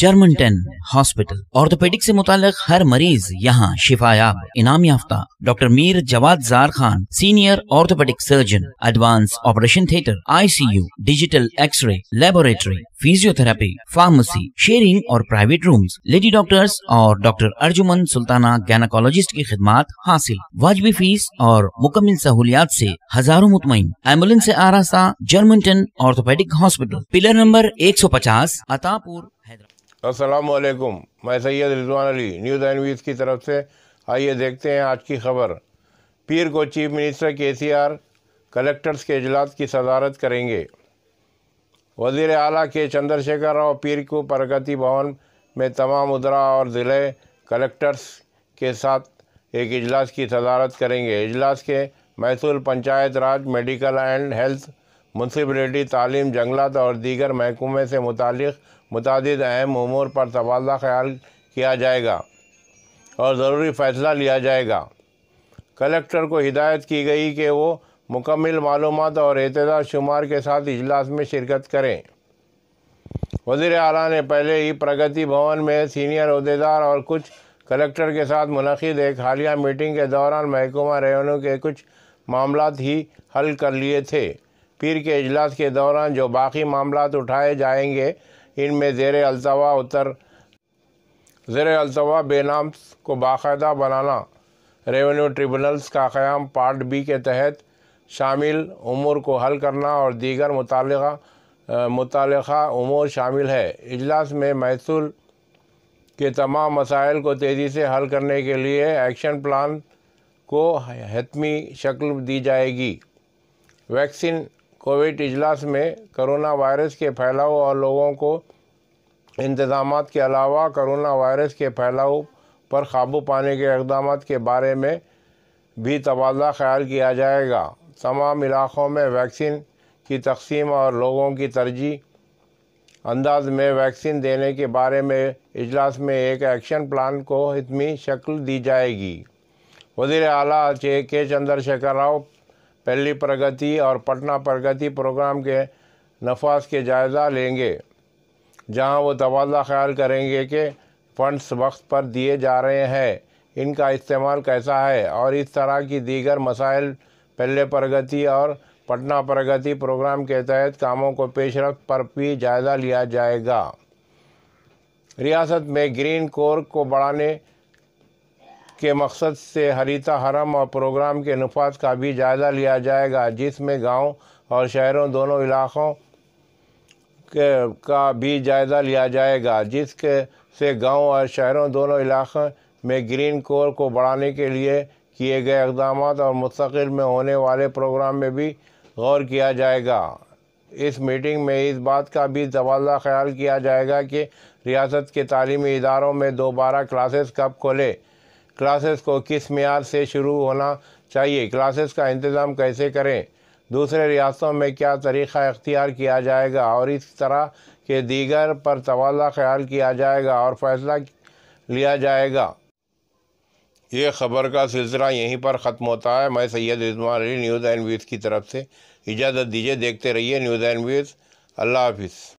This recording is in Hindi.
जर्मनटन हॉस्पिटल ऑर्थोपेडिक से मुतालिक हर मरीज यहाँ शिफायाब इनाम याफ्ता doctor Mir Jawad Zar Khan senior orthopaedic surgeon advanced operation theatre ICU digital x ray laboratory physiotherapy pharmacy sharing और प्राइवेट रूम्स लेडी डॉक्टर्स और डॉक्टर अर्जुमन सुल्ताना गैनाकोलॉजिस्ट की खिदमत हासिल वाजबी फीस और मुकम्मिल सहूलियात ऐसी हजारों मुतमिन एम्बुलेंस से आरास्ता Germanton orthopaedic hospital pillar number एक सौ पचास अतापुर हैदराबाद असलकुम मैं सैयद रिजवान अली न्यूज़ वीज़ की तरफ से आइए देखते हैं आज की खबर पीर को चीफ मिनिस्टर के सी आर कलेक्टर्स के अजलास की सदारत करेंगे वजीर अली के चंद्रशेखर राव पीर को प्रगति भवन में तमाम उदरा और ज़िले कलेक्टर्स के साथ एक इजलास की सदारत करेंगे इजलास के मैसूल panchayat raj medical and health municipality तालीम जंगलात और दीगर महकमे से मुतल मुतद अहम अमूर पर तबादला ख्याल किया जाएगा और ज़रूरी फ़ैसला लिया जाएगा कलेक्टर को हिदायत की गई कि वो मुकम्मल मालूम और एतदाद शुमार के साथ इजलास में शिरकत करें वजीर अला ने पहले ही प्रगति भवन में सीनियर अहदेदार और कुछ कलेक्टर के साथ मनद एक हालिया मीटिंग के दौरान महकुमा रेवनों के कुछ मामला ही हल कर लिए थे पीर के अजलास के दौरान जो बाकी मामला उठाए जाएंगे इनमें ज़ेर अलतवा उतर ज़ेर अलतवा बेनाम को बाकायदा बनाना रेवेन्यू ट्रिब्यूनल्स का क़्याम पार्ट बी के तहत शामिल उमूर को हल करना और दीगर मुतल मुतल उमूर शामिल है इजलास में महसूल के तमाम मसाइल को तेज़ी से हल करने के लिए एक्शन प्लान को हतमी शक्ल दी जाएगी वैक्सीन कोविड इजलास में कोरोना वायरस के फैलाव और लोगों को इंतजाम के अलावा कोरोना वायरस के फैलाव पर काबू पाने के इकदाम के बारे में भी तबादला ख्याल किया जाएगा तमाम इलाक़ों में वैक्सीन की तकसीम और लोगों की तरजीह अंदाज में वैक्सीन देने के बारे में इजलास में एक एक्शन प्लान को हितमी शक्ल दी जाएगी वजीर अला के चंद्रशेखर राव पहली प्रगति और पटना प्रगति प्रोग्राम के नफाज के जायज़ा लेंगे जहां वो तबादला ख्याल करेंगे कि फंड्स वक्त पर दिए जा रहे हैं इनका इस्तेमाल कैसा है और इस तरह की दीगर मसाइल पहले प्रगति और पटना प्रगति प्रोग्राम के तहत कामों को पेशरफ पर भी जायज़ा लिया जाएगा रियासत में ग्रीन कोर को बढ़ाने के मकसद से हरीता हरम और प्रोग्राम के नफात का भी जायज़ा लिया जाएगा जिसमें गांव और शहरों दोनों इलाकों के का भी जायज़ा लिया जाएगा जिसके से गांव और शहरों दोनों इलाकों में ग्रीन कोर को बढ़ाने के लिए किए गए इकदाम और मुस्तकिल में होने वाले प्रोग्राम में भी गौर किया जाएगा इस मीटिंग में इस बात का भी तबादला ख्याल किया जाएगा कि रियासत के तलीमी इदारों में दोबारा क्लासेस कब खोले क्लासेस को किस मैार से शुरू होना चाहिए क्लासेस का इंतज़ाम कैसे करें दूसरे रियासतों में क्या तरीक़ा इख्तियार किया जाएगा और इस तरह के दीगर पर तोाला ख्याल किया जाएगा और फ़ैसला लिया जाएगा ये ख़बर का सिलसिला यहीं पर ख़त्म होता है मैं Syed Izman Ali news and views की तरफ से इजाज़त दीजिए देखते रहिए न्यूज़ एंड व्यूज़ अल्लाह हाफिज़